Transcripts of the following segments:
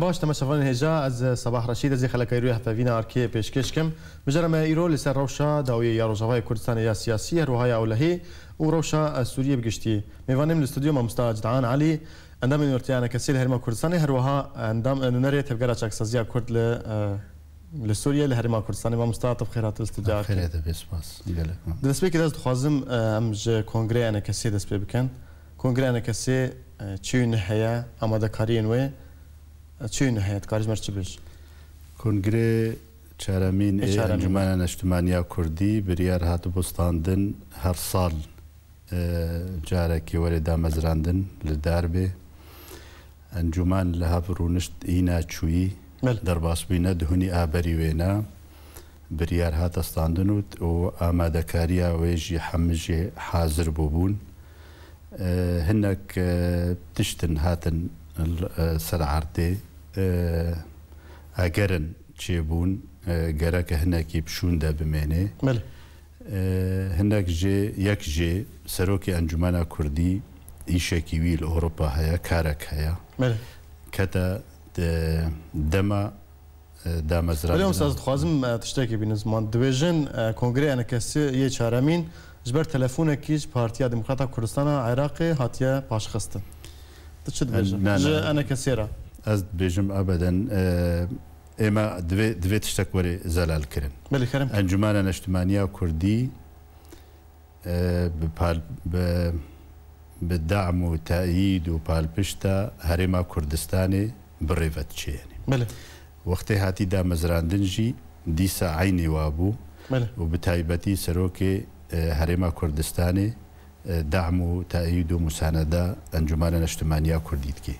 پێم باش تەمەشەفان هێژا ئەز سەباح ڕەشید ئەزی خەلەکەیروی هەفەوینا ئەرکێ پێشکەشکم بژەرەمە ئیرۆ لەسەر ڕەوشە داویە یا ڕۆژەوای کوردستان یا سیاسی هەروهای ئەولەهێ و ڕەوشە سووریە بگشتی میوانم ما ستودیۆمە مستاجدان علی ئەندام نورتیانە انا لە هەرمە کوردستانی هەروەها ئەندام نەرێت تبگەرە چاکسەزیە کورد لە لە سووریا لە هەرما کوردستانی ما مستاتب خێرات استجار دەستپێکی دەست دخوازم انا اه، کۆنگریانە کەسێ دەست پێ انا اه، کۆنگریانە کەسێ چوین هەیە ئامادەکاریان وێ چوینە هەیە کارژمەر چی بش کنگرێ چارەمین ئەنجمانە نەشتمانیا کوردی بریار هاتە بستاندن هەر ساڵ جارێکی وەرێدا مەزراندن لە داربێ ئەنجومان لە هەڕوونشت ئینا چووی دەرباسبینە دهونی ئابەری وێنە بریار هاتەستاندن و و ئامادەکاریە وێژی حەمژێ حاضر بوو بوون هەنێک تشتن هاتن سەرعاتێ ئەگەرن چێبوون گەرەکە هەنێکی پشووندا بمێنێ هەندێک ژێ یەک ژێ سەرۆکی ئەنجومانە کوردی ئیشێکی ویل ئۆروپا هەیە کارەک هەیە کەتە دەمە دامەزرا سازخوازم تشتێکی بینزمان دوێژن کۆنگریانەکەسی یە چارەمین ژبەر تەلەفۆنێکیش پارتیا دموکراتە کوردستانە عێراقی هاتیە پاشخستن. چ ئەنەکە سێرە ez dibêjim ebeden ئێمە دوێ تشتێک وەری زەلال کردن ئەنجومانە نەشتمانیا کوردی بدام و تایید و پالپشتە هەرێما کوردستانی بڕێڤەت چێنێ وەختی هاتیدا مەزراندنجی دیسە عینی وابوو و بتایبەتی سەرۆکێ هەرێما کوردستانی دام و تایید و موسانەدا ئەنجومانە نەشتمانیا کوردیتکی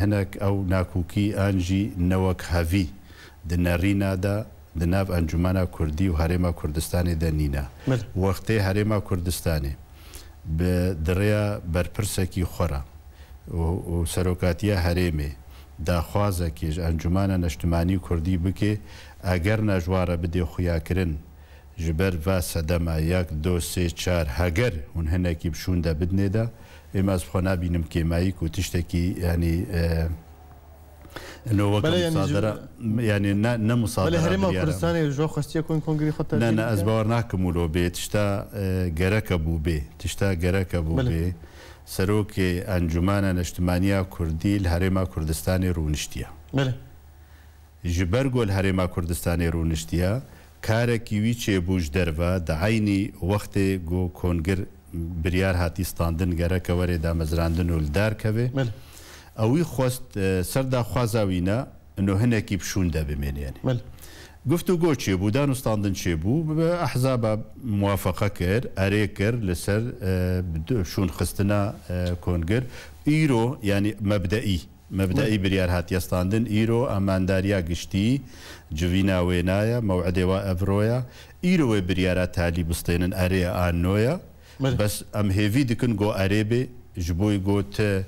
هەنێک ئەو ناکوکی ئانجی نەوەک هەوی دنەڕینادا دناو ئەنجومە کوردی و هەرێمە کوردستانی دەنینا وەختەی هەرێمە کوردستانی دڕێە بەرپرسێکی خۆرە سەرۆکاتیە هەرێمێ داخوازەکیش ئەنجومە نەشتمانی کوردی بکێ ئەگەر نەژوارە بدێ خویاکردن ji ber va sedema yek do sê çar heger hûn hinekî bişûnde bidnêde ئێمە از خۆ نبینم کێمایی و تشتێکی ینی ینی نەموساڵێمە کوردستانی ژۆ خستی کۆن کۆنگری خۆ ئەس باوە ناکەمولۆ بێ تشتا گەرەکە بوو بێ تشتا گەرەکە بوو بێ سەرۆکێ ئەنجومانە نەشتمانیا کوردی لە هەرێما کوردستانی ڕوونشتیە ji ber gol herêma Kurdistanê rûniştiya, karekî wî çêbûj derve di heynî wextê got kongir بریار هاتی ستاندن گەرە کە وەرێ دامەزراندن و لدار کەوێ ئەوی خۆست سەردا خوازاوینە نوهنێکی پشون دەبمێنێنێ. گفت و گۆ چێ بوو دانوستاندن چێ بوو بە ئەحزا بە موافقە کرد ئەرێ کرد لەسەر شون خستنا کۆنگر ئیرۆ ینی مەبدەئی مەبدەئی بریار هااتستاندن ئیرۆ ئەمانداریا گشتی جوینا وێنایە مەوعدێوا ئەڤۆیە ئیرۆێ بریارە تالی بستێنن ئەرێ ئانۆیە بس ام هیوی دکن گو عربی جبوی گو ته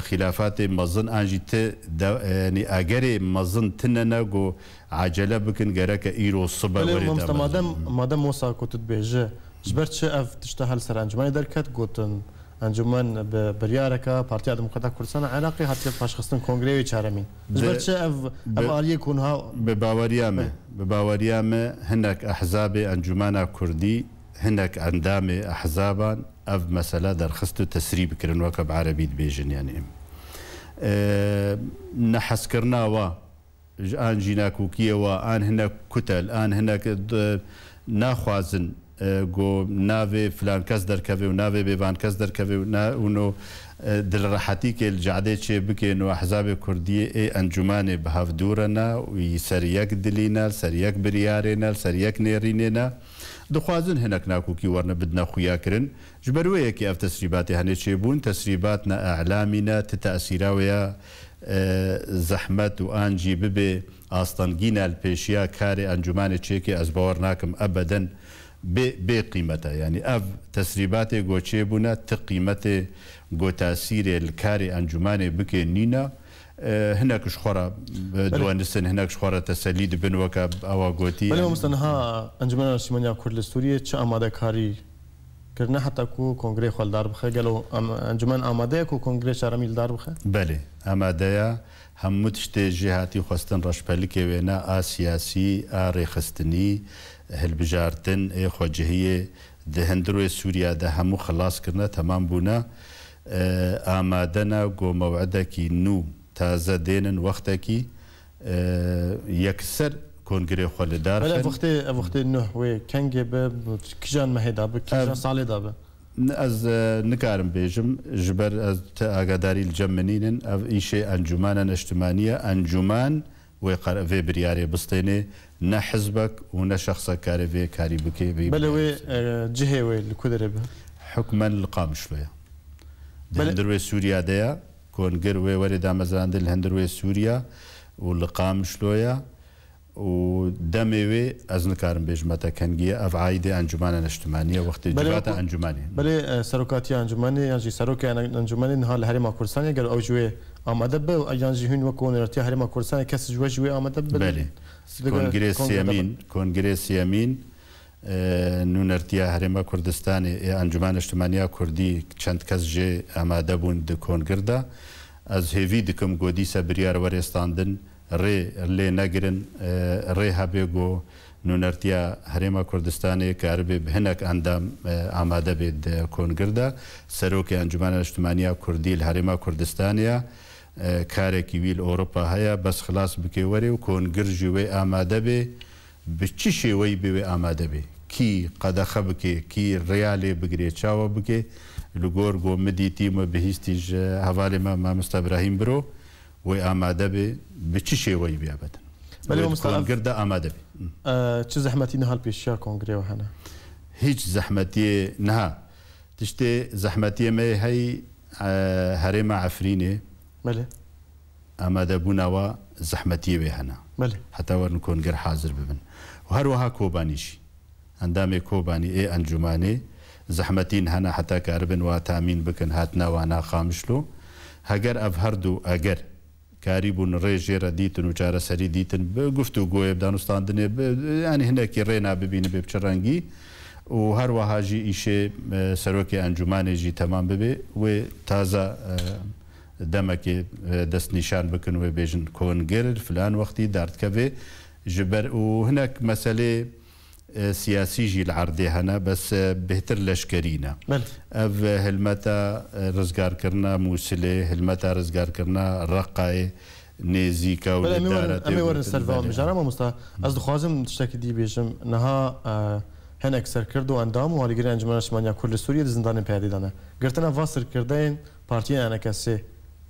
خلافات مزن انجی ته یعنی اگر مزن تنه نه گو عجله بکن گره که ایرو صبح ورید مادم مادم موسا کوتت بیجه جبر چه اف تشتهل سر انجمن درکت گوتن انجمن بریارکا پارتیا دموکراتیک کردستان عراقی هاتیه پاشخستن کنگره وی چارمی جبر چه اف اف آلیه کنها به باوریامه به باوریامه هنک احزاب انجمن کردی هناك اندامي احزابا اف مثلا درخصتو تسريب كرن وكب عربي بيجن يعني أه نحس كرنا و ان جينا كيوا ان هناك كتل ان هناك ناخوازن أه، گو ناوی فلان کس در کوي بيبان ناوی كافي کس در کوي اونو أه، دل راحتی کې جعده چې بکې نو احزاب کردی ای انجمن به هفدورنا وی سر یک دلینا سر یک سر یک دخوازن هەنک ناکوکی وەرنە بدنا خویاکردن ژبەروەیەکی ئەف تەسریباتی هەنێچێ بوون تەسریبات نە ئەعلامینە تتەسیراوەیە زەحمەت و ئانجی ببێ ئاستەنگی نالپێشیا کارێ ئەنجومانی چێکی ئەس باوەڕ ناکەم ئەبەدەن بێ قیمەتە ینی ئەف تەسریباتێ گۆچێ بوونە تقیمەتێ گۆتاسیرێ کاری ئەنجومانێ بکێ نینە هناك شخورة دوان السن هناك شخورة تسليد بن وكا أو قوتي بل مثلا ها أنجمنا الشمالية كرد السورية چه آماده كاري كرنا حتى كو كونغري خوال دار بخي قالوا أنجمن آماده كو كونغري شارميل دار بخي بله آماده همو تشتي جهاتي خواستن رشبالك وينا آسياسي آريخستني هلبجارتن خوجهية دهندرو سوريا ده همو خلاص کرنا تمام بونا آمادنا گو موعدکی نو تازه دینن وقتی کی اه، یکسر کنگری خود دار. ولی وقتی وقتی نه اه، اه، و کنگ به کجان مه به کجان سال داره. از نکارم بیشم جبر از آگاداری الجمنینن او ایشه انجمانا اجتماعیه انجمان و في بریاری بسطيني نه حزبک و نه شخص شخصك كاري کاری كاري بكي بي بلوي جهه وي کدربه حکم القامش لويا بل دروي سوريا ديا کۆنگەر وێ وەری دامەزاندر لە هەندروێ سووریا و لە قامشلۆیە كنجي دەمەوێ ئەزنکارم بێژمەتە کەنگیە ئەڤعیدی ئەنجومانە نشتمانیە وەختی بەاتە ئەنجومانی بەێ سەرۆکاتی ئەنجومانی یانجی سەرۆکیان ئەنجومانی نها لە هەرێما کوردستانی گەر ئەو جوێ ئامادە بە ئەیانجی هوین وە کۆنەتی هەرێما کوردستانی کەس جوێ ژێ ئامادە بێ کۆنگرێسیەمین کۆنگرێسیەمین. نونەرتیا هەرێمە کوردستانی ئەنجومان شتمانیا کوردی چەند کەس ژێ ئامادە بوون دکۆنگردا ئەز هێوی دکم گۆدیسە بریار وەرێستاندن ڕێ لێ نەگرن ڕێ هەبێگۆ نونەرتیا هەرێمە کوردستانی کاربێ هەنێک ئەندام ئامادە بێت کۆنگردا سەرۆکی ئەنجومانە شتمانیا کوردی لە هەرێمە کوردستانیا کارێکی ویل ئۆروپا هەیە بەس خلاص بکێ وەرێ و کۆنگرژی وێ ئامادە بێ بچی شێوەی بوێ ئامادە بێ کی قەدەخە بکێ کی ڕیالێ بگرێ چاوە بکێ لە گۆر گۆ مدیتیمە بەهیستیژ هەوالێ مە مامۆستا براهیم برۆ وی ئامادە بێ بچ شێوەی بیابەتن گردە ئامادە بێ چ زەحمەتی نهال پێشیا کۆنگرێەوە هەنا هیچ زەحمەتی نها تشتێ زەحمەتیە مێ هەی هەرێمە ئەفرینێ ئامادە بوونەوە زەحمەتی وێ هەنا هەتاوەرن کۆنگەر حاضر ببن و هەروەها کۆبانیشی ئەندامێک کۆبانی ئێ ئەنجومانێ زەحمەتین هەنا حتا کاربن وا تامین بکەن هاتناوانە خامشلو هەگەر ئەف هەردوو ئەگەر کاری بوون ڕێژێرە دیتن و چارەسەری دیتن بگفت و گۆیە دانوستاندنێ ینی هەندێکی ڕێنا ببینە بێ بچڕەنگی و هەروەهاژی ئیشێ سەرۆکی ئەنجومانێژی تەمان ببێ وێ تازە دەمەکێ دەست نیشان بکن وێ بێژن کۆنگر فلان وەختی دارتکەبێ ژبەر و هەنەک مەسلەی سياسي جي العرضي هنا بس آه، بهتر لشکرینه آه، او هلمتا رزقار كرنا موسله هلمتا رزقار كرنا رقاي نيزيكا و ادارت امی ورن سلوا مجاره ما مستا از دخوازم تشتاكي دي بيجم نها آه، هن اكسر کرد و اندام و علیگری انجمن شمانیا کل سوریه زندان پیادی دانه گرتنا واسر کردین انا انکسی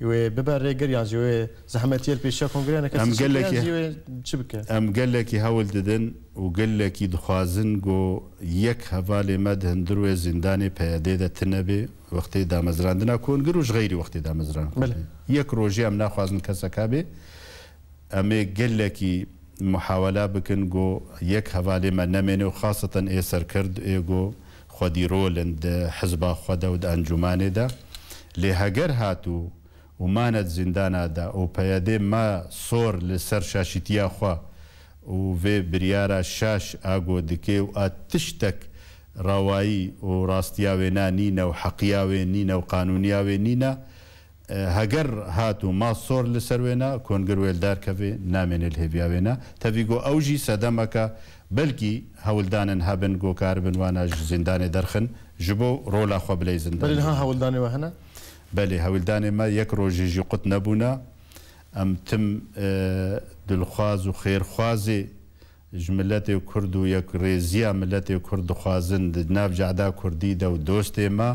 يو ببر قريان يو زحمت يل بيشا كونغرينا كاس ام قال لك شبكه ام قال لك هاول ددن وقال لك دخوازن جو يك هفالي مدهن درو زنداني بيدي ده تنبي وقت دا مزران دنا كونغر وش غيري وقت دا مزران بله يك روجي ام ناخوازن كاسا كابي ام قال لك محاوله بكن جو يك هفالي ما نمني وخاصه اي سركرد ايجو خدي رولند حزب خدا ود انجمانه ده لهجر هاتو ومانت زیندانادا ئەو پەیادێ ما سۆر لەسەر شاشتیا خوا و وێ بریارە شاش ئاگۆ دکێ و ئا تشتێک ڕاوایی و ڕاستیاوێنا نینە و حەقییاوێ نینە و قانونیاوێ نینە هەگەر هات و ما سۆر لەسەر وێنە کۆنگروێلدار کەوێ نامێنێت هێبیاوێنە تەویگۆ ئەوژی سەدەمەکە بەلکی هەولدانن هەبن گۆکار بنوانە زیندانی دەرخن ژ بۆ ڕۆلا خۆ بلەی زیندان هەولدانەوە هەنە؟ بەێ هەولدانێ مە یەک ڕۆژێژی قوت نەبووە ئەم تم دڵخواز و خێرخوازی ژملەتی و کورد و یەک ڕێزیە ملەتی و کورد دخوازن نابجادا کوردی دە و دۆستێمە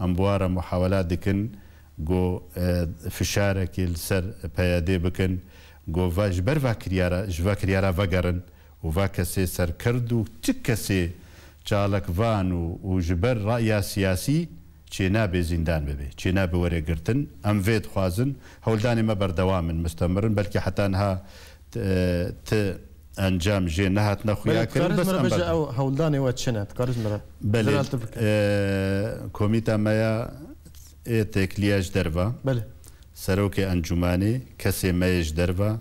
ئەم بوارە مححاولا دکن گۆ فشارێکی سەر پەیادێ بکن گۆڤژ بەروا کریارە ژە کریارە بەگەرن و وا کەسێ سەر کرد و چ کەسێ چالکڤان و و ژبەر ڕیا سیاسی چێ نابێ زیندان ببێ چێ نابێ وەرەگرتن ئەم وێت خوازن هەولدانی مە بەردەوامن مستەمرن بەلکی حتانها ئەنجام ژێ نەهات نەخویاکردن ئەو هەولدانەوە چنێت کۆمیتامەیە تێکلیاش دەرە سەرۆکی ئەنجومانی کەسێ مەیش دەرە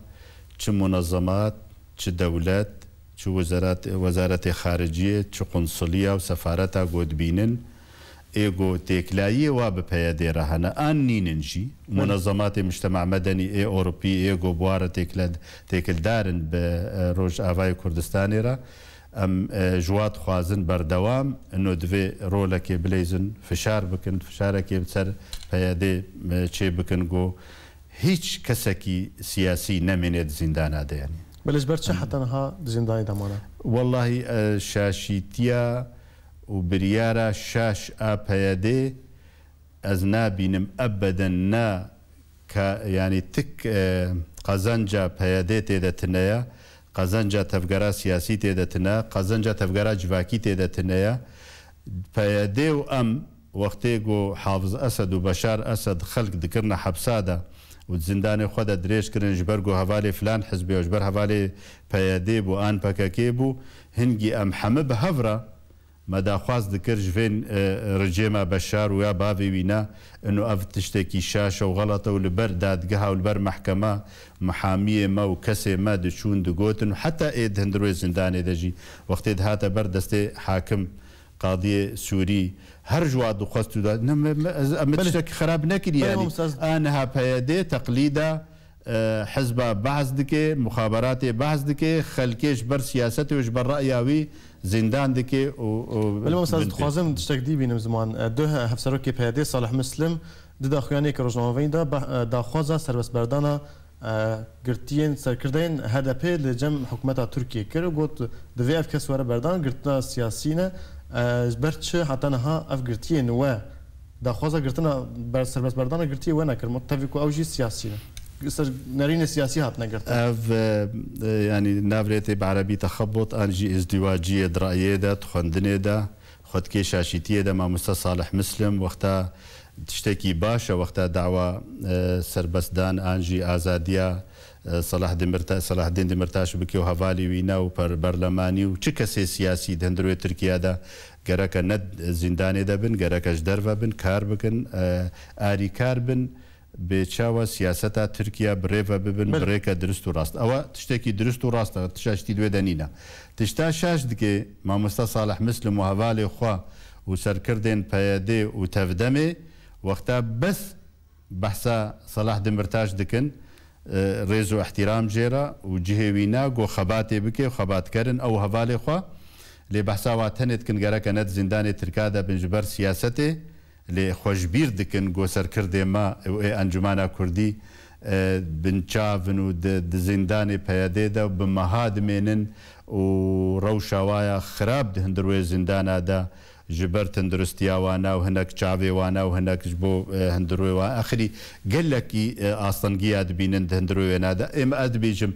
چ منەزەمات چ دەولەت چ وەزارەتی خارجیە چ قونسلیە و سەفاەتە گۆدبینن ايغو تيكلايي واببهيا ديرا هنا ان نيننجي منظمات مجتمع مدني اي اوروبي ايغو بوارا تيكلد تيكلدارن بروج افاي كردستاني را ام جوات خوازن بردوام انه دوي رولا كي بليزن فشار بكن فشارا كي بسر پيادي چي بكن گو هیچ کسکی سیاسی نمینید زندان ده یعنی بلش برچه حتی نها زندانی دمانه والله شاشیتیا و بریارە شاش ئاپەیەدێ ئەز نابینم ئەبەدەن نا ینی تک قەزەنجا پەیەدێ تێدەتنەیە قەزەنجا تەفگەرا سیاسی تێدەتنە قەزەنجا تەفگەرا جوواکی تێدەتنەیە پەیەدێ و ئەم وەختێ گۆ حافز ئەسد و بەشار ئەسد خەلک دکردە حەبسادا و زیندانی خۆدا درێژکردن ژ بەرگ و هەوالی فلان حزبێژ بەر هەوالی پەیەدێ بوو ئان پەکەکێ بوو هنگی ئەم حەمە بە هەورە خواست دکر جوین رجیم بشار و یا باوی وینا شاش و و لبر دادگه و غەڵەتە و لەبەر دادگە هاولبەر محکەمە ما و کەسێمە دەچوون دگوتن و حتا ئێ هەندروێ زندانێ دەژی وەختێت هاتە بەر دەستێ حاکم. قاضية سوري هرجوا دخست دا نم أمتشك خراب نكري يعني أنا پیاده تقليدا حزب بعض دکه مخابراتي بعض دکه خلكيش بر سیاست وش بر رأياوي زندان دکه و ولی مثلا خوازم تشتک دی بینم زمان دو هفسرکی پیاده صالح مسلم د داخوانه که روزنامه این دا دا خوازا سروس بردانا گرتین سرکردین هدف لجم حکومت ترکیه کرد گفت دوی اف کس واره بردان گرتنا سیاسی نه برچه حتی نها اف گرتین و دا خوازا گرتنا بر سروس بردانا گرتیه و نکرد متفق او جی سیاسی نه نارين سياسي هاتنا قرت اف يعني eh, eh, نافريتي بعربي تخبط انجي ازدواجيه درائيه ده تخندنه ده خود کې شاشیتی د ما مصالح مسلم وخته تشتکی باشه وخته دعوه eh, سربسدان انجی ازادیا صلاح دمرتا صلاح الدین دمرتاش بکیو حوالی ویناو پر برلمانی او چه کسی سیاسی دندروی ترکیه ده گرک ند زندانه ده بن گرکش درو بن کار بکن آری کار بن بێچوە سیاستە ترکیا برێڤە ببن بڕێکە درست و ڕاست ئەوە تشتێکی درست و ڕاستە تشاشتی دوێ دەنینە تشتا شاش دکێ مامۆستا ساڵح مثل مهواالێ خوا و سەرکردێن پەیەدێ و تەفدەمێ وەختا بەس بەحسا سەلاح دمرتاش دکن ڕێز و احتیرام ژێرە و جهێوینا گۆ خەباتێ بکێ و خەباتکردن ئەو هەواالێ خوا لێ بەحساوا تەنێت کنگەرەکە نەت زیندانی ترکادا بنجبەر سیاستێ لێ خۆشببیر دکن گۆسەرکردێ ما ئێ ئەنجمانە کوردی بنچاون و زیندانی پەیادێدا و بمەها دمێنن و ڕەوشاوایە خراپ هەندروێ زیندانادا ji ber tenduristiyawana û hinek çavêwana û hinek ji bo hindirê wan axirî gelekî astangiya dibînin di hindirê wê nade êm ez dibêjim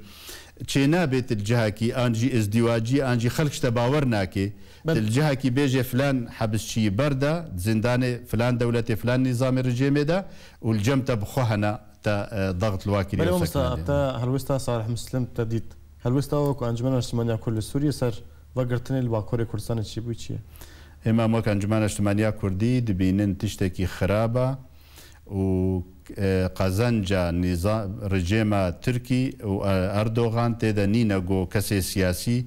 چێ نابێت جهکی ئانجی ئزدیواجی ئانجی خەلکشتە باوەەر ناکێ جهکی بێژێ فلان حەبشتی بەردا زیندانێ فلان دەولەتی فلان نظامی ڕژێمێدا ولجەم تە بخواهنا تە دەغت لواکیری هەروستا ساح مسلم تەدیت هەروستا وەکو ئەنجمە سمانیا کول لە سووری سەر وەگرتنی باکۆری کوردستانە چی بوو چیە؟ ئێمە وەک ئەنجمانە شتمانیا کوردی دبینن تشتێکی خراپە و قزنج رژیم ترکی و اردوغان تیده نینه گو کسی سیاسی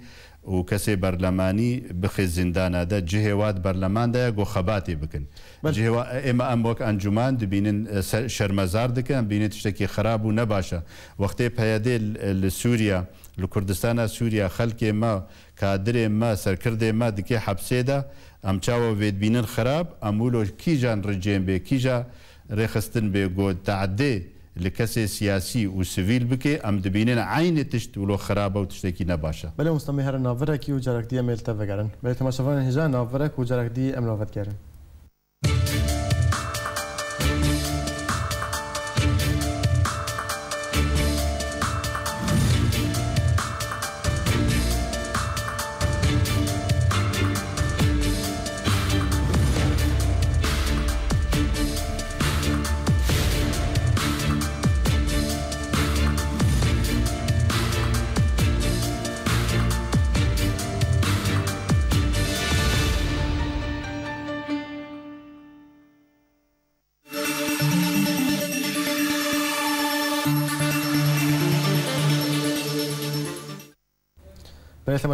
و کسی برلمانی بخی زندانه ده جهواد برلمان ده گو خباتی بکن جهوا اما ام وک انجمن دبینن شرمزار دکن بینن تشتکی خراب و نباشه وقتی پیاده لسوریا لکردستان سوریا خلک ما کادر ما سرکرد ما دکی حبسه ده ام چاو وید بینن خراب امولو کی جان رجیم به کی جان ڕێخستن بێگۆ تعدێ لە کەسێ سیاسی و سویل بکێ ئەم دەبینێن عینە تشت ولۆ خراپە و تشتێکی نەباشە بەلێ مستەمی هەر ناڤەرێکی و جارەکتی ئەمێل تەڤگەرن بێت تەماشەفان هێژان ناڤەرێک و جارەکتی ئەم ناوەتگەرن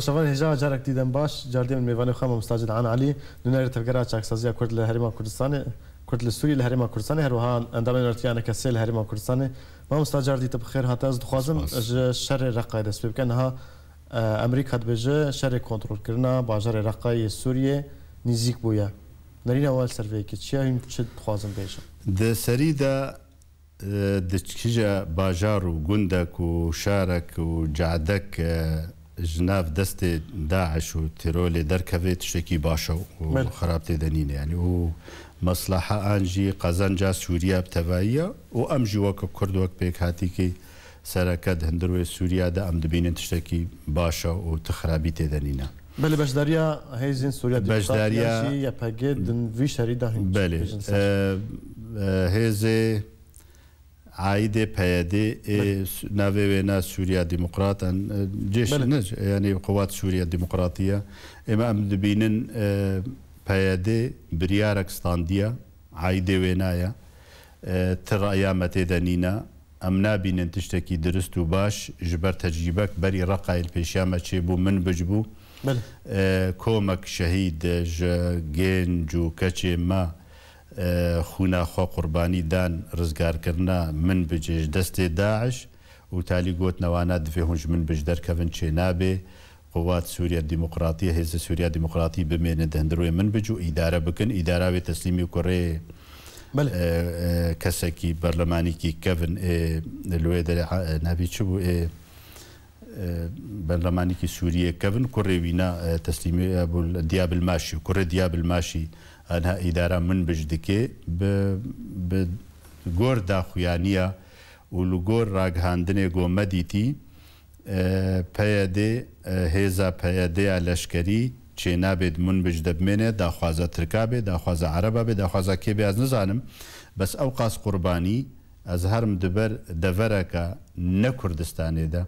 شوفان هجاء جارك ديدن باش من ميفاني خامه مستاجد عن علي لنريت القرات شاك سازيه كرد الهرم كردستاني كرد السوري الهرم كردستاني هروها اندام نرتيانا كسيل الهرم كردستاني ما مستاجر دي تبخير هاتا از دخوازم شر رقاي دس بكنها امريكا اه، دبج شر كنترول كرنا باجر رقاي سوريا نزيك بويا نرينا اول سيرفي كتشيا تشد دخوازم بيش د سريدا اه، دچکیجا باجار و گندک و شارک و جعدک اه، جناب دەست داعش و تیرۆ لێ دەرکەوێت شتێکی باشە و خراپ تێدەنین ینی و مەسلحە ئانجی قەزەنجا سووریا تەواییە و ئەم ژوەکە کوردوەک پێک هاتیکی سەرەکەت هەندروێ سووریادا ئەم دبینن تشتێکی باشە و تخرابی تێدەنینە. بله بەشداریا هێزین سووریا بەشداریا یەپەگێ وی شەریدا هێزێ عیدê peyedê navê wêne Sûriya Demokratan yani qwat Sûriya Demokratiya ême em dibînin peyedê biryarek standiya عیدê wênaye tiraya metê denîna em nabînin tiştekî dirist û baş ji ber tecrîbek berî reqayil pêşiya me çêbû min bijbû komek şehîd ji gênc û keçê me, خوناخوا قوربانی دان ڕزگارکردنا من بجێش دەستێ داعش و تالی گوت نەوانە دفێ هونج من بش دەرکەون چێ نابێ قوات سووریا دیموکراتی هێز سووریا دیموکراتی بمێنە دەندروێ من بج و ئیدارە بکن ئیداراوێت تەسلیمی کوڕێ کەسێکی بەرلەمانێکی کەڤن لێ نابی چ بوو ئێ بەرلەمانێکی سووریە کەڤن کوڕێوینا تەسلیمی دیابل ماشی و کوڕێ دیابل ماشی ئەها ئیدارە من بژدکێ گۆر داخویانە و لوگۆر ڕاگەهاندنێ گۆمەدیتی پەیەدێ هێزا پەیەدەیە لەشکەری چێ نابێت من بش دەبمێنێ داخوازە ترکا بێ داخوازە عربە بێ داخوازە کێبێ ئەز نزانم بەس ئەو قاس قوربانی ئەز هەرم دبەر دەڤەرەکە نە کوردستانێدا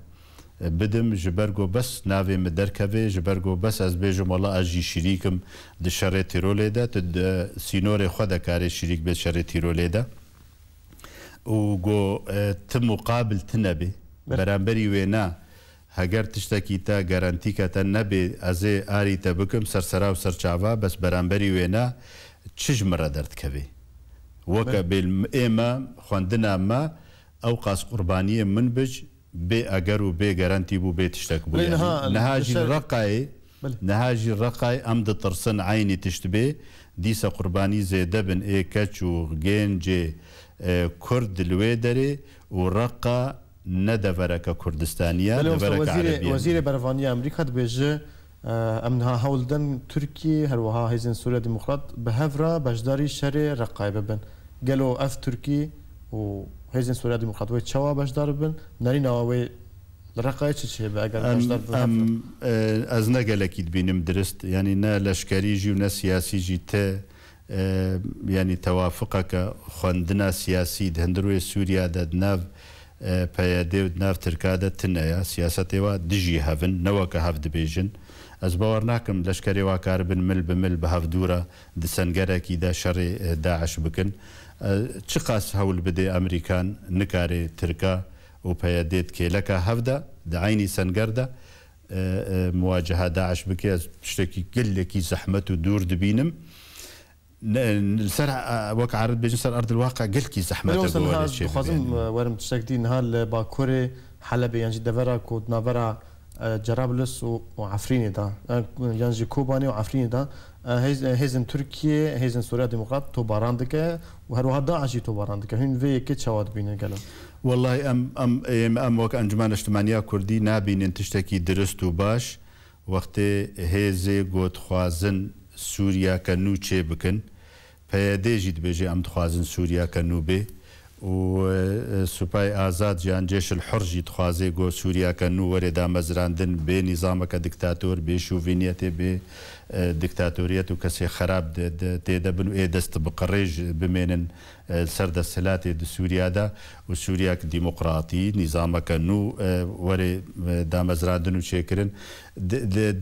بدم ji ber got bes navê me derkeve ji ber got bes ez bêjim mala ez jî şîrîkim di şerê tîrolê de tu sînorê xwe dekarê şîrik be şerê tîrolê de û got e, tim muqabil ti nebê beramberî wê na heger tiştekî te garantîke te nebê ez ê arî te bikim sersera û serçava bes beramberî wê na çi ji mire derdkevê weke bêl ême xwendina me ew qas qurbaniye min bij بي اگر و بي گارانتي بو بي تشتك بو يعني نهاجي الرقاي نهاجي الرقاي ام ترسن عيني تشتبي ديسا قرباني زيده بن اي كاتشو جي آه، كرد الويدري ورقا ندى فرقة كردستانية فرقة عربية وزير برفانية أمريكا بيجي آه، أمنها هولدن تركي هروها هزين سوريا ديمقراط بهفرا بجداري شري رقائبة بن قالوا أف تركي و هێزن سووریا دیموکراتەوەی چاوا بەشدار بن نەرینەوەی ئەز نەگەلەکیت بینم درست ینی نە لەشکەریژی و نە سیاسیژی تە ینی تەوافقەکە خوێندنا سیاسی هەندروی سووریادا ناو پەیەدێ و ناو ترکادە تنەیە سیاستێوا دژی هەون نەوەکە هەفت دبێژن ئەس باوەڕ ناکەم لەشکەری واکار بن مل بمل بە هەفتورە دسەنگەرەکی دا شەڕی داعش بکن. چ قاس هەول بدێ ئەمریکان نکارێ ترکە و پەیە دێت کێلەکە هەفدە داعینی سنگەردە مواجهها داعش بکە شتێکی گلێکی زەحمت و دوور دبینم. سەر وەک عرت بێژ سەر ئەردواقع گلکی زەحمەت خوازم وەرم تشتێک دی نها لە باکۆرێ حەلە بەیانجی يعني دەڤرا کۆ ناڤرا Cerablis û Efrînê da yan ji Kobanê û Efrînê da hêzên Tirkiye hêzên Sûriya Demokrat tobaran dike û herwiha da eşî tobaran dike hûn vê yekê çawa dibîne gelin. Wellay em em em em wek encumman eştimaniya Kurdî nabînin tiştekî dirist û baş wextê hêzê gotxwazin Sûriya ke nû çê bikin, peyedê jî dibêje em dixwazin Sûriya ke nû bê, و سوپای ئازاد گیان جێش حرژی دخوازێ گۆ سووریاکە نووەێدا مەزراندن بێ نیزامەکە دیکتاتۆر بێ شوڤینەتێ بێ دکتاتۆریەت و کەسێ خراپ تێدەبن و ئێ دەست بقڕێژ بمێنن سەردە سلاتی د سووریادا و سووریاک دیموقراتی نیزامەکە نو وەرێ دامەزراندن و چێکردن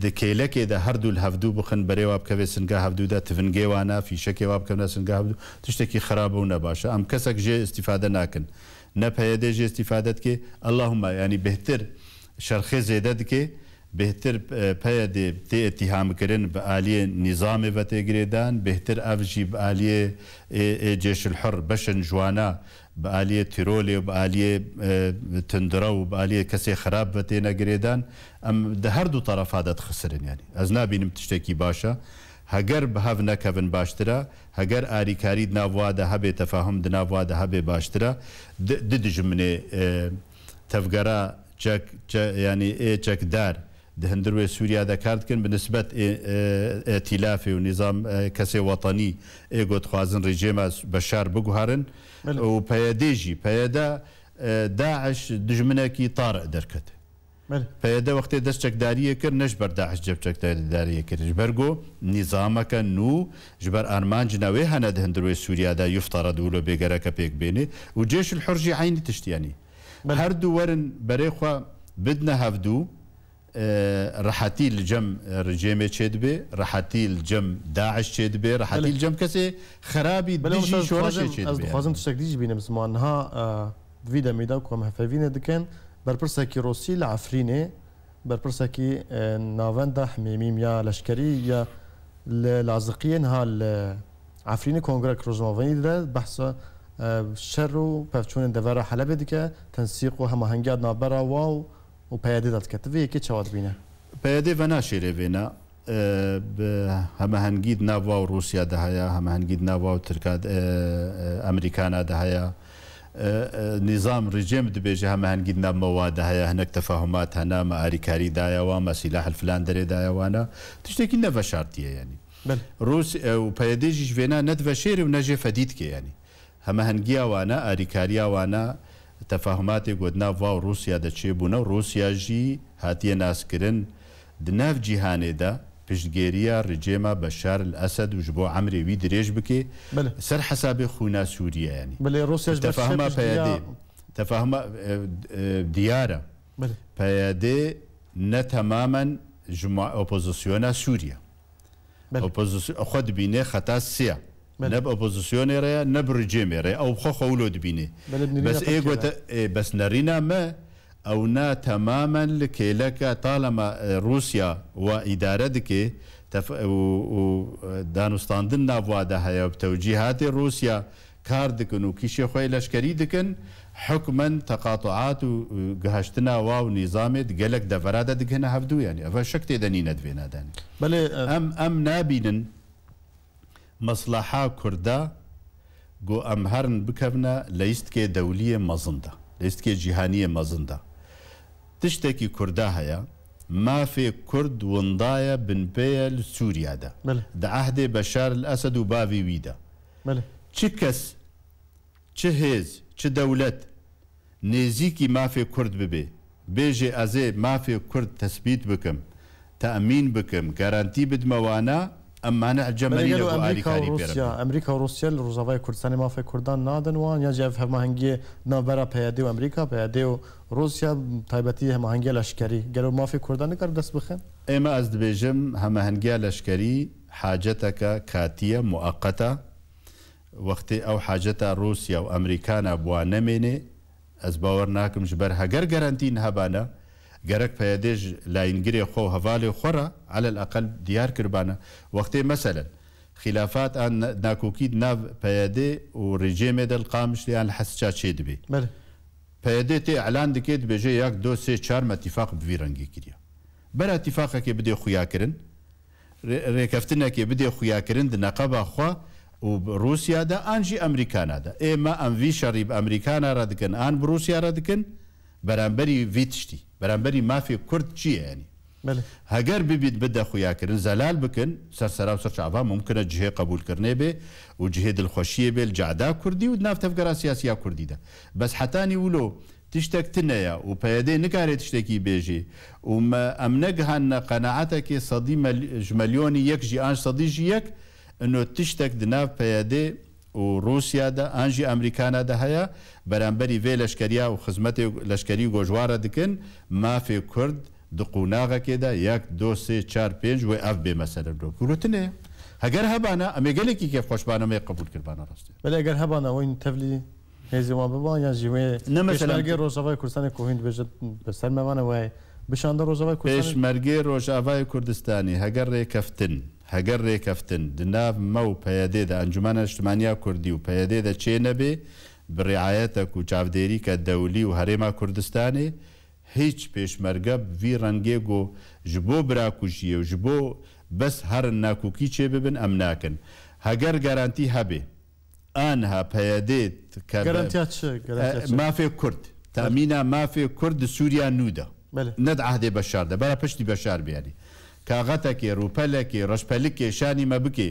دکێلەکێدا هەردوو هەفتوو بخن بەرێوا بکەوێ سنگە هەفتودا تفنگێوانە فیشەکێوا بکەمە سنگە هەفتو تشتێکی خراپە و نەباشە ئەم کەسێک ژێ استیفادە ناکن نەپەیە دێژێ استیفادت کێ ئەلهمە ینی بهتر شەرخێ زێدە دکێ بهتر پەیە دێ تێتیهامکردن بە عالیە نیظامی بە تێگرێدان بهتر ئەڤژی بە عالیە جێشل حڕ بەشن جوانە بە عالیە تیرۆلێ و بە عالیە تندرە و بە عالیە کەسێ خراپ بە تێنەگرێدان ئەم دە هەردوو تەرەفادەت خسرنیانی ئەز نبینم تشتێکی باشە. هەگەر بەهاو نەکەون باشترە هەگەر ئاریکاری ناووادە هەبێ تەفاهم دناووادە هەبێ باشترە ددژ منێ تەفگەرە ینی ئێ چەکدار هەندروێ سووریا دەکارتکن بنسبت تیلافی و نظام کەسێ وەتەنی ئێگۆتخوازن ڕێژێمە بە شار بگوهارن و پەیەدێژی پەیەدا داعش دژمنێکی تاڕ دەرکەت. پەیەدە وەختێ دەستچەکداریە کرد نەش بەرداعش جەبچەکداریە کردش بەرگۆ نیزامەکە نو ژبەر ئارمان جناوێ هەنە هەندروێ سووریادا یفتارە دوولە بێگەرەکە پێک بێنێ و جێش حرژی عینی تشتیانی. هەردوو وەرن بەرێخوا بدنە هەفتوو آه، رحتي الجم آه، رجيمه چدبه رحتي الجم داعش چدبه رحتي الجم كسي خرابي ديجي شورش چدبه از دخوازم تشك ديجي بينه مسمان ها فيدا آه، ميدا كوم هفافينا دكان بربرسكي روسي لعفرينه بربرسكي نافندا حميميم يا لشكري يا لازقين ها عفرينه كونغرا كروزموفيني ده بحث شر و پفچون دورا حلبه دیگه تنسيق و همه هماهنگي نابرا واو و پیاده داد کە وی یەکێ چاوات بینە پیادێ بە ناشێرێ بێنە هەمەهنگید ناوا و رووسیا دەهەیە هەمەهنگید ناوا و ترکات ئەمریکانا دەهەیە نظام ڕژێم دەبێژە هەمەهنگید نامەوادە هەیە هەنک تەفاهمات هەنامە ئاریکاری دایەوە مەسیلا هەلفلان دەرێدایەوەوانە تشتێکی نەڤە شارتیە ینی ڕوس پەیەدێژیش وێنە نەتڤە شێری و نەژێ فەدیت کێ ینی هەمە هەنگیاوانە ئاریکاریاوانە تەفاهماتی گوتناوا و رووسیا دەچێبوونە و رووسیاژی هاتیە ناسکردن دناو جیهانێدا پشتگێریە ڕجێمە بە شار ئەسد و ژ بۆ ئەمری وی درێژ بکێ سەر حسابی خونا سووریانی بڵێ رووسیا تەفاهما پیادێ تەفاهما دیارە پیادێ نەتەمامەن ئۆپۆزیسیۆنا سووریا خۆ بینێ خەتا سیە نب اپوزیسیونی ره نب رژیمی ره او بخو خولو دبینه بس ایگوت إيه، بس نرینا ما او نا تماما لكيلك طالما إيه، روسیا و اداره وادارتك تف... و... های نابواده توجیهات روسیا کار دکن و وكيشي خوي لشكري دکن حكما تقاطعات و وقهشتنا و نظام قالك دفرادة دكنا هفدو یعنی يعني، افا شكتي دنی دفينا دن بله آه، ام ام نابینن أمهرن بكبنا ليست كي دولية مزندة ليست كي جهانية مزندة تشتكي كردا هيا ما في كرد وندايا بن بيل سوريا دا دا عهد بشار الأسد وبافي ويدا باوی ویدا چ چه چ هێز چ دەولەت نێزیکی مافێ کورد ببێ بێژێ ئەزێ مافێ کورد تەسبیت بکەم تەمین بکەم گارانتی بدموانا ئەمانە ئەجەمەلی لە ئەمریکا ئەمریکا و رووسیا لە ڕزاوای ما مافی کوردان نادن وان یا جیف هەماهنگگی نابەرە پەیادی و ئەمریکا پەیادێ و رووسیا تایبەتی هەماهنگگە لەشکری ما مافی کوردانی کار دست بخن ئێمە ئەس دبێژم هەماهنگگە لەشکری حاجەتەکە کاتیە موقتە وەختی ئەو حاجەتە رووسیا و ئەمریکانە بووە نەمێنێ از باور ناکەم جبر بەر هەگەر گەرانتین هەبانە گەرەک پەیەدێژ لاینگرێ خۆ هەڤالێ خۆرە على الأقل دیار کردبانە وەختێ مەسەلەن خلافات ئان ناکۆکیت ناو پەیەدێ و ڕێژێمێ دەلقامشتیان حەسچا چێ دەبێ پەیەدێ تێ ئەلان دکێت بێژێ یاک دۆ سێ چار مەتیفاق بوی ڕەنگی کردە بەرە تیفاقەکێ بدێ خویاکردن ڕێکەفتنەکێ بدێ خویاکردن دنەقەباخوا و رووسیادا ئانجی ئەمریکانادا ئێمە ئەموی شەڕیب ئەمریکانە ڕدکن ئان بروسیا ڕدکن؟ بەرامبەری ڤ تشتی بەرامبەری مافی کورد چییە ینی هەگەر ببیت بدە خویاکردن زەلال بکن سەرسەرا و سەرچاوا ممکنە جهێ قبولکردێ بێ و جهێ دڵخۆشیە بێ جادا کوردی و نافتەفگەرا سیاسیا کوردیدا بەس حتانی ولۆ تشتێک تنەیە و پەیەدەی نکارێت تشتێکی بێژی و ئەم نەگهانە قەنەعاتێکی سەدی ژمەلیۆنی یەک ژی ئاش سەدیژی یەک تشتێک دناو پەیەدەی و رووسیادا ئەنجی ئەمریکانادا هەیە بەرامبەری وێ لەشکریا و خزمەتی لەشکری گۆژوارە دکن مافی کورد دقوناغەکێدا یەک دو سێ چار پێنج وی ئەف بێ مەسەر دۆ کوروتنێ هەگەر هەبانە ئەمێگەلێکی کێ خۆشبانەمە قبول کردبانە ڕاستی بەلەگەر هەبانەوەین تەلی هێزیوە ببان یا ژیوێ نەمەشلگە ڕۆژەوای کوردستانی کوهند بێژت بەسەرمەوانە وای بشاندە ڕۆژەوە کوێش مەرگێ ڕۆژاوای کوردستانی هەگەر ڕێکەفتن. هەگەر ڕێکەفتن دناو مە و پەیەدێدا ئەنجومە شتمانیا کوردی و پەیەدێدا چێ نەبێ بڕعاەتە و چاودێری کە دەولی و هەرێما کوردستانی هیچ پێشمەرگە وی ڕەنگێک و ji بۆ براکوژیە و ji بۆ بەس هەر ناکوکی چێ ببن ئەم ناکەن هەگەر گارانتی هەبێ ئانها پەیەدێت مافێ کورد تامینا مافێ کورد سووریا نوودا نەت عادێ بەشاردە بەرە پشتی بەشار بیاری. کاغەتێکی ڕوپەلێکی ڕشپەلکی شانی مەبکی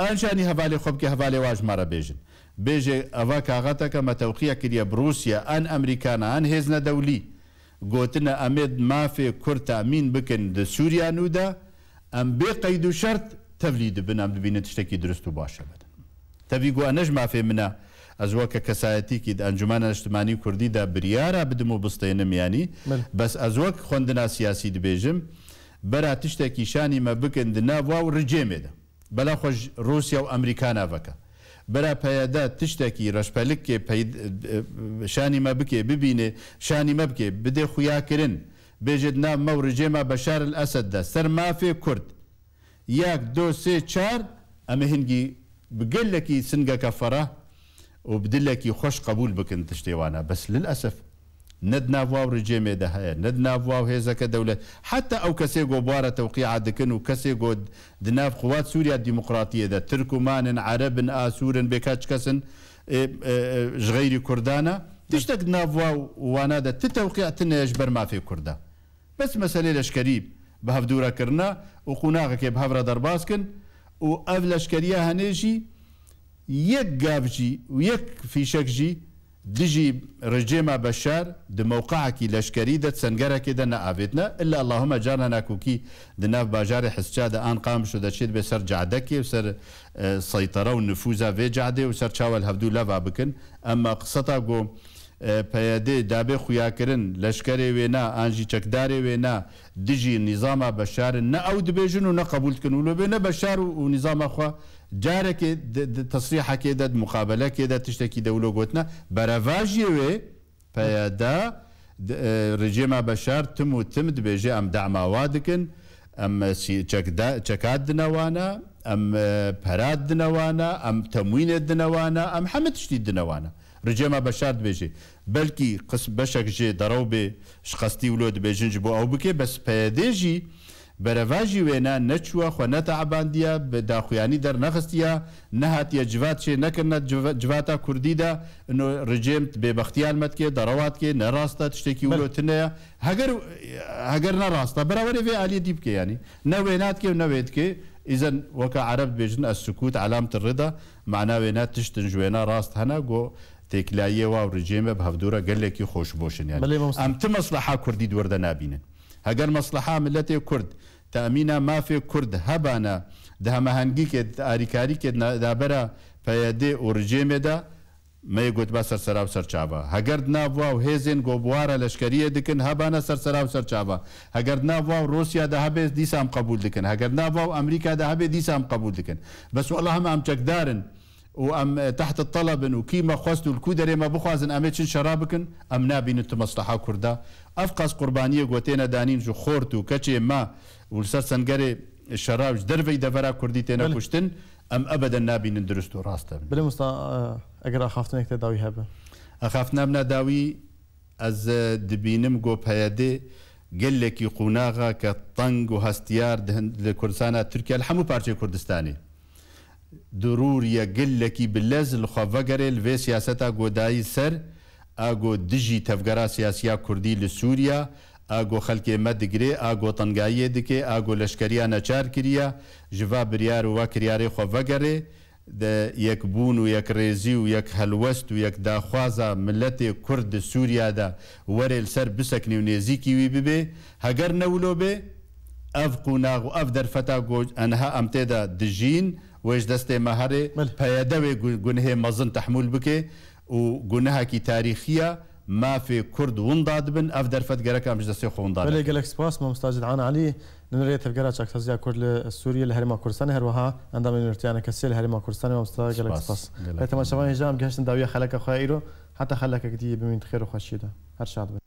ئەن شانی هەوالی خۆبکە هەوالی واژمارە بێژن بێژێ ئەوە کاغەتەکە مەتەوقیە کردە بروسیا ئەن ئەمریکانە ئەن هێزنە دەولی گوتنە ئەمێت مافێ کورتامین بکن د سووریان ودا ئەم بێ قەید و شەرت تەلی دبنام ببینە شتێکی درست و باشە بدن تەوی گووە نەژ مافێ منە ئەز وەکە کەسایەتیکی ئەنجومانە نیشتمانی کوردیدا بریاە بدم و بستەی نمیانی بەس ئەز وەک خوندنا سیاسی دبێژم بەرا تشتێکی شانی مە بکەن دناوا و ڕجێمێدا بەلا خۆش رووسیا و ئەمریکا ناوەکە بەرا پەیەدا تشتێکی ڕەشپەلکێ شانی مە بکێ ببینێ شانی مە بکێ بدێ خویاکردن بێژێت ناممە و ڕژێمە بەشار ئەسەددا سەر مافێ کورد یاک دۆ سێ چار ئەمە هنگی بگەلەکی سنگەکە فەرە و بدلێکی خۆش قبول بکن تشتێوانە بەس لل ئەسف نەدناواو ڕێژێمێ دەهەیە نەدناواو هێزەکە دەولێت او ئەو کەسێ گۆبارە تەوقیع دکن و کەسێ گۆ دناف خوات سووریا دیموکراتیەدا ترکومانن عربن ئاسوورن بێکچ کەسن ژغەیری إيه، إيه، کوردانە تشتێک ناواو وانادە تتەوقیعتنێش بەرمافی کووردا بەس مەسلەی لەشکەری بە هەفتورەکردە و قوناغەکێ بە هەورە دەرباسکن و ئەف لەشکریە هەنێژی یەک گابژی و یەک فیشەکژی دجي رجيما بشار دموقعكي لشكري دا تسنگركي دا نعافتنا إلا اللهم جانا ناكوكي دناف باجار حسجا دا آن قام شو دا شيد بسر جعدكي وسر سيطرة ونفوذة في جعدي وسر شاول هفدو لفا بكن أما قصتا قو پەیەدێ دابێ خویاکردن لەشکەرێ وێنا ئانجی چەکدارێ وێنا دژی نیزامە بەشارن نە ئەو دبێژن و نەقبولکن و لەبێ نە بەشار و نیزامەخوا جارێکێ تەسریحەکێ دەت مقابلەکێدا تشتێکی دەولۆ گوتنە بەرەڤژی وێ پەیەدا ڕژێمە بەشار تم و تم دبێژێ ئەم داماوا دکن ئەم چەکات دنەوانە ئەم پەرات دنەوانە ئەم تەموینە دنەوانە ئەم حەمە تشتی دنەوانە. رجما بشار دبێژێ بەلکی قس بەشێک ژێ دەڕەو بێ شقستی ولۆ دبێژنج بۆ ئەو بکێ بەس پێدێژی بەرەڤژی وێنە نەچووە خۆ نەتەعباندیە بە داخویانی دەرنەخستیە نەهاتیە جوات شێ نەکردە جواتە کوردیدا ڕژێمت بێبختیان مەتکێ دەڕەواتکێ نەڕاستە تشتێکی وتنەیە هەگەر هەگەر نەڕاستە بەراوەێ بێ علیەتی بکەیانی نەوێناتکێ و نەوێتکێ ئیزن وەکە عرب بێژن ئە سکووت علامتە ڕێدا معناوێنە تشتن ژێنە ڕاست هەنا گۆ تێکلاییە و ڕژێمە بە هەفتورە گەلێکی خۆشبۆشنیان ئەم ت مەسلحا کوردی دووەردە نبینن هەگەر مەسلحا ملەتێ کورد تامینە مافێ کورد هەبانە دامەهنگگی کرد ئاریکاری کرددابەرە پەیەدێ و ڕژێمێدا مەی گوت بە سەرسەرا و سەرچاوە هەگەرد ناوە و هێزن گۆبوارە لەشکریە دکن هەبانە سەرسەرا و سەرچاوە هەگەر ناوە و رووسیا دەهابێت دیسام قبول دکن هەگەر ناوە و ئەمریکا دەهابێت دیسام قبول دکن بەسوڵە هەم ئەم چەکدارن و ئەم تحت الطلب بن و کیمە خواست و کودەێ مە بخوازن ئەمە چین شەرا بکن ئەم نابین تو مەسلحا کووردا ئەف قاس قوربانیە گوتێنە دانین و خۆرت و کەچێ ما ولسەر سنگەرێ شەراوش دەروی دەبەرا کوردی تێنە کوشتن ئەم ئەبدە نابین درست و ڕاستە بێ مستا ئەگەر خافتنێک تێداوی هەبە ئەخاف نام ناداوی ئەز دبینم گۆپەیەدێ گەلێکی قوناغا کە تەنگ و هەستیار لە کوردستانە تورکیا هەموو پارچەی کوردستانی درور یا گلکی بلز لخوافگره لوی سیاستا گودایی سر اگو دجی تفگرا سیاسیا کردی لسوریا اگو خلک مد گری اگو تنگایی دکه اگو لشکریا نچار کریا جوا بریار و کریار خوافگره د یک بون و یک ریزی و یک هلوست و یک داخوازه ملت کرد سوریا ده ورل سر بسکنی و نیزی کیوی ببه هگر نولو به اف قوناغ و اف در فتا گوج انها امتیده دجین ويش دستي مهري پیدوي گنه مزن تحمل بكي و گنه کی تاریخیه ما في كرد ونداد بن افدر درفت جرك مش دسي خونداد بلي قالك سباس مستاجد عن علي نريت الجرات تشك تزيا كرد السوري اللي الهرما كردستان هروها عندما نرتيانا كسيل الهرما كردستان ما مستاجد قالك سباس لكن ما شبان جام كانش داويه خلك خيرو حتى خلك كدي بمن خير وخشيده هر شعب